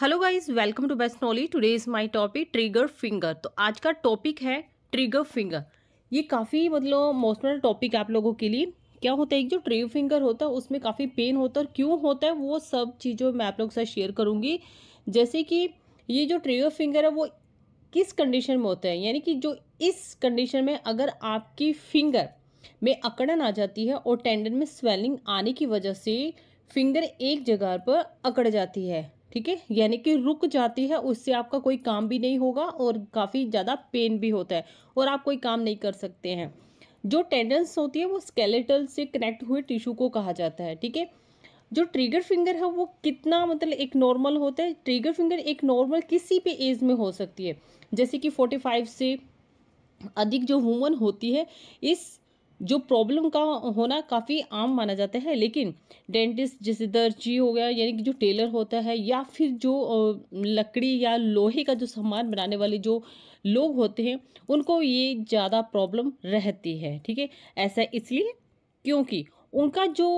hello guys welcome to best Nolly today is my topic trigger finger तो आज का topic है trigger finger ये काफ़ी मतलब मोशनल टॉपिक आप लोगों के लिए क्या होता है एक जो ट्रिगर फिंगर होता है उसमें काफ़ी पेन होता है और क्यों होता है वो सब चीज़ों मैं आप लोगों के साथ शेयर करूँगी जैसे कि ये जो ट्रिगर फिंगर है वो किस कंडीशन में होता है यानी कि जो इस कंडीशन में अगर आपकी फिंगर में अकड़न आ जाती है और टेंडन में स्वेलिंग आने की वजह से फिंगर एक जगह पर अकड़ जाती है ठीक है यानी कि रुक जाती है उससे आपका कोई काम भी नहीं होगा और काफ़ी ज़्यादा पेन भी होता है और आप कोई काम नहीं कर सकते हैं जो टेंडेंस होती है वो स्केलेटल से कनेक्ट हुए टिश्यू को कहा जाता है ठीक है जो ट्रिगर फिंगर है वो कितना मतलब एक नॉर्मल होता है ट्रिगर फिंगर एक नॉर्मल किसी भी एज में हो सकती है जैसे कि फोर्टी फाइव से अधिक जो वुमन होती है इस जो प्रॉब्लम का होना काफ़ी आम माना जाता है लेकिन डेंटिस्ट जैसे दर्जी हो गया यानी कि जो टेलर होता है या फिर जो लकड़ी या लोहे का जो सामान बनाने वाले जो लोग होते हैं उनको ये ज़्यादा प्रॉब्लम रहती है ठीक है ऐसा इसलिए क्योंकि उनका जो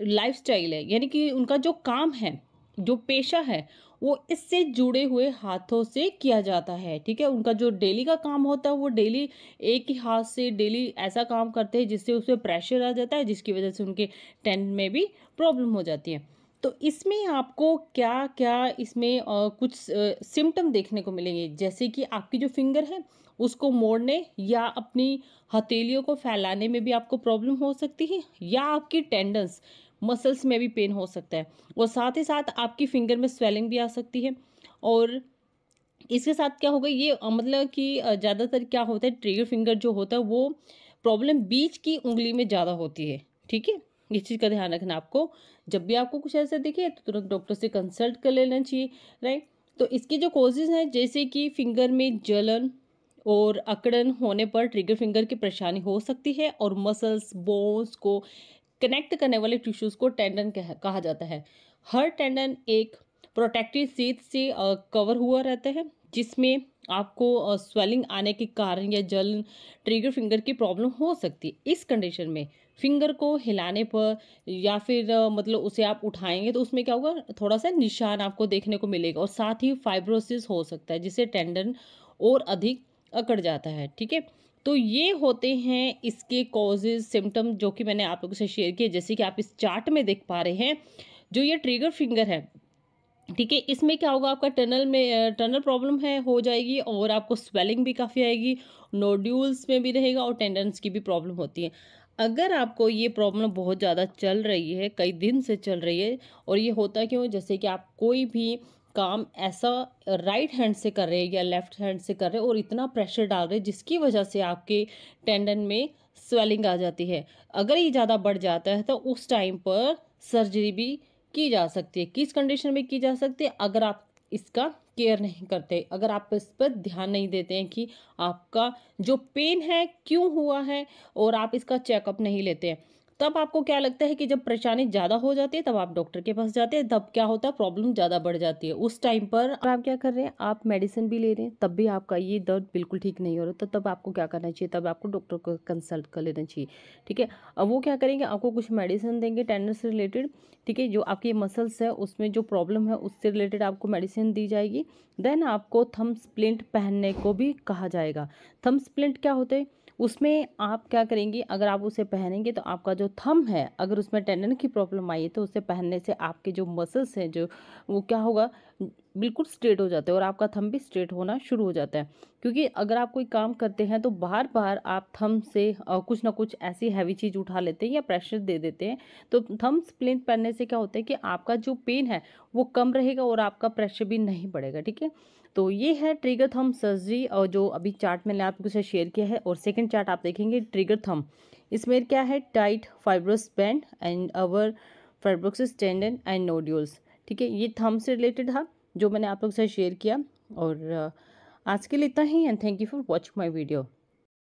लाइफस्टाइल है यानी कि उनका जो काम है जो पेशा है वो इससे जुड़े हुए हाथों से किया जाता है ठीक है उनका जो डेली का काम होता है वो डेली एक ही हाथ से डेली ऐसा काम करते हैं जिससे उसमें प्रेशर आ जाता है जिसकी वजह से उनके टेंट में भी प्रॉब्लम हो जाती है तो इसमें आपको क्या क्या इसमें आ, कुछ सिम्टम देखने को मिलेंगे जैसे कि आपकी जो फिंगर है उसको मोड़ने या अपनी हथेलियों को फैलाने में भी आपको प्रॉब्लम हो सकती है या आपकी टेंडेंस मसल्स में भी पेन हो सकता है और साथ ही साथ आपकी फिंगर में स्वेलिंग भी आ सकती है और इसके साथ क्या होगा ये मतलब कि ज़्यादातर क्या होता है ट्रिगर फिंगर जो होता है वो प्रॉब्लम बीच की उंगली में ज़्यादा होती है ठीक है इस चीज़ का ध्यान रखना आपको जब भी आपको कुछ ऐसा दिखे तो तुरंत डॉक्टर से कंसल्ट कर लेना चाहिए राइट तो इसके जो कोजेज़ हैं जैसे कि फिंगर में जलन और अकड़न होने पर ट्रिगर फिंगर की परेशानी हो सकती है और मसल्स बोन्स को कनेक्ट करने वाले टिश्यूज़ को टेंडन कहा जाता है हर टेंडन एक प्रोटेक्टिव सीट से कवर हुआ रहता है जिसमें आपको स्वेलिंग आने के कारण या जलन ट्रिगर फिंगर की प्रॉब्लम हो सकती है इस कंडीशन में फिंगर को हिलाने पर या फिर मतलब उसे आप उठाएंगे तो उसमें क्या होगा थोड़ा सा निशान आपको देखने को मिलेगा और साथ ही फाइब्रोसिस हो सकता है जिससे टेंडन और अधिक अकड़ जाता है ठीक है तो ये होते हैं इसके कॉजेज सिम्टम जो कि मैंने आप लोगों से शेयर किए जैसे कि आप इस चार्ट में देख पा रहे हैं जो ये ट्रिगर फिंगर है ठीक है इसमें क्या होगा आपका टनल में टनल प्रॉब्लम है हो जाएगी और आपको स्वेलिंग भी काफ़ी आएगी नोड्यूल्स में भी रहेगा और टेंडेंस की भी प्रॉब्लम होती है अगर आपको ये प्रॉब्लम बहुत ज़्यादा चल रही है कई दिन से चल रही है और ये होता क्यों जैसे कि आप कोई भी काम ऐसा राइट हैंड से कर रहे हैं या लेफ्ट हैंड से कर रहे हैं और इतना प्रेशर डाल रहे हैं जिसकी वजह से आपके टेंडन में स्वेलिंग आ जाती है अगर ये ज़्यादा बढ़ जाता है तो उस टाइम पर सर्जरी भी की जा सकती है किस कंडीशन में की जा सकती है अगर आप इसका केयर नहीं करते अगर आप इस पर ध्यान नहीं देते हैं कि आपका जो पेन है क्यों हुआ है और आप इसका चेकअप नहीं लेते हैं तब आपको क्या लगता है कि जब परेशानी ज़्यादा हो जाती है तब आप डॉक्टर के पास जाते हैं तब क्या होता है प्रॉब्लम ज़्यादा बढ़ जाती है उस टाइम पर आप क्या कर रहे हैं आप मेडिसिन भी ले रहे हैं तब भी आपका ये दर्द बिल्कुल ठीक नहीं हो रहा तो तब आपको क्या करना चाहिए तब आपको डॉक्टर को कंसल्ट कर लेना चाहिए ठीक है अब वो क्या करेंगे आपको कुछ मेडिसिन देंगे टेंडर से रिलेटेड ठीक है जो आपकी मसल्स है उसमें जो प्रॉब्लम है उससे रिलेटेड आपको मेडिसिन दी जाएगी देन आपको थम स्प्लिंट पहनने को भी कहा जाएगा थम स्प्लिंट क्या होते हैं उसमें आप क्या करेंगे अगर आप उसे पहनेंगे तो आपका जो थम है अगर उसमें टेंडन की प्रॉब्लम आई है तो उसे पहनने से आपके जो मसल्स हैं जो वो क्या होगा बिल्कुल स्ट्रेट हो जाते हैं और आपका थम भी स्ट्रेट होना शुरू हो जाता है क्योंकि अगर आप कोई काम करते हैं तो बार बार आप थम से कुछ ना कुछ ऐसी हैवी चीज़ उठा लेते हैं या प्रेशर दे देते हैं तो थम स्प्लिन पहनने से क्या होता है कि आपका जो पेन है वो कम रहेगा और आपका प्रेशर भी नहीं बढ़ेगा ठीक है तो ये है ट्रिगर थम सर्जरी और जो अभी चार्ट मैंने आपको साथ शेयर किया है और सेकेंड चार्ट आप देखेंगे ट्रिगर थम इसमें क्या है tight fibrous band and our fibrosis tendon and nodules ठीक है ये थम से रिलेटेड था जो मैंने आप लोग से शेयर किया और आज के लिए इतना ही and thank you for watching my video